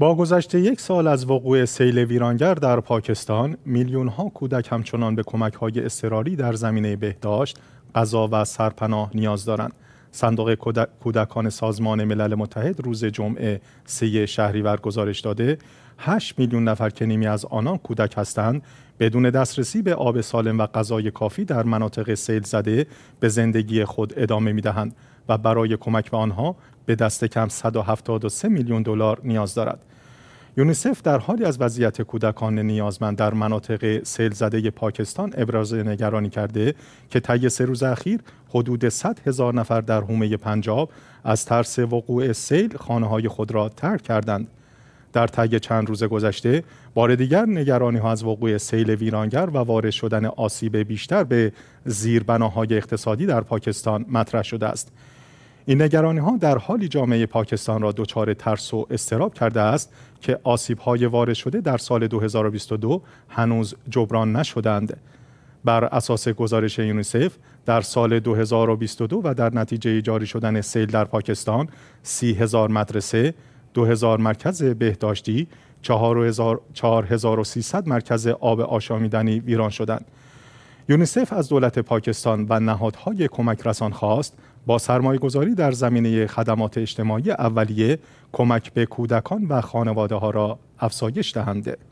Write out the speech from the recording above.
با گذشت یک سال از وقوع سیل ویرانگر در پاکستان میلیون ها کودک همچنان به کمک های در زمینه بهداشت، غذا و سرپناه نیاز دارند. صندوق کودکان سازمان ملل متحد روز جمعه سه شهریور گزارش داده 8 میلیون نفر که نیمی از آنان کودک هستند بدون دسترسی به آب سالم و غذای کافی در مناطق سیل زده به زندگی خود ادامه می دهند و برای کمک به آنها به دست کم 173 میلیون دلار نیاز دارد. یونیسف در حالی از وضعیت کودکان نیازمند در مناطق سیل زده پاکستان ابراز نگرانی کرده که طی سه روز اخیر حدود 100 هزار نفر در حومه پنجاب از ترس وقوع سیل خانه های خود را ترک کردند. در طی چند روز گذشته بار دیگر نگرانی ها از وقوع سیل ویرانگر و وارد شدن آسیب بیشتر به زیربناهای اقتصادی در پاکستان مطرح شده است. این نگرانی ها در حالی جامعه پاکستان را دچار ترس و استراب کرده است که آسیب های وارد شده در سال 2022 هنوز جبران نشدند. بر اساس گزارش یونیسف در سال 2022 و در نتیجه جاری شدن سیل در پاکستان 30 هزار مدرسه، 2000 مرکز بهداشتی، 4300 مرکز آب آشامیدنی ویران شدند. یونیسف از دولت پاکستان و نهادهای کمک رسان خواست با سرمایه گذاری در زمینه خدمات اجتماعی اولیه کمک به کودکان و خانواده ها را افزایش دهنده